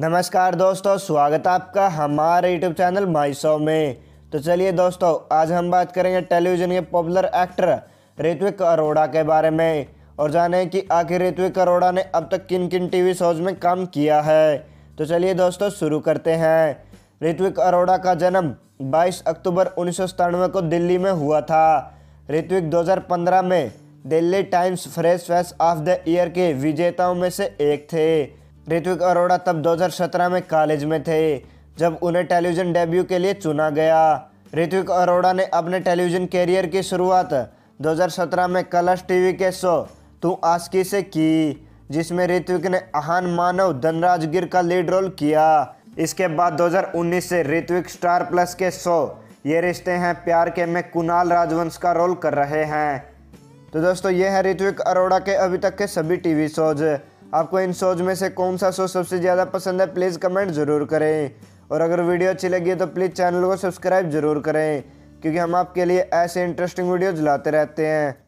नमस्कार दोस्तों स्वागत है आपका हमारे यूट्यूब चैनल माई शो में तो चलिए दोस्तों आज हम बात करेंगे टेलीविज़न के पॉपुलर एक्टर ऋत्विक अरोड़ा के बारे में और जाने कि आखिर ऋत्विक अरोड़ा ने अब तक किन किन टीवी शोज में काम किया है तो चलिए दोस्तों शुरू करते हैं ऋत्विक अरोड़ा का जन्म 22 अक्टूबर उन्नीस को दिल्ली में हुआ था ऋत्विक 2015 में Delhi times fresh face of the year के विजेताओं में से एक थे ऋत्विक अरोड़ा तब 2017 में कॉलेज में थे जब उन्हें टेलीविज़न डेब्यू के लिए चुना गया ऋत्विक अरोड़ा ने अपने टेलीविज़न कैरियर की शुरुआत 2017 में कलश टीवी के शो तू आस्की से की जिसमें ऋत्विक ने आहान मानव धनराज गिर का लीड रोल किया इसके बाद 2019 से ऋत्विक स्टार प्लस के शो ये रिश्ते हैं प्यार के में कुणाल राजवंश का रोल कर रहे हैं तो दोस्तों ये है ऋत्विक अरोड़ा के अभी तक के सभी टीवी शोज़ आपको इन शोज में से कौन सा शो सबसे ज़्यादा पसंद है प्लीज़ कमेंट ज़रूर करें और अगर वीडियो अच्छी लगी है तो प्लीज़ चैनल को सब्सक्राइब ज़रूर करें क्योंकि हम आपके लिए ऐसे इंटरेस्टिंग वीडियोज लाते रहते हैं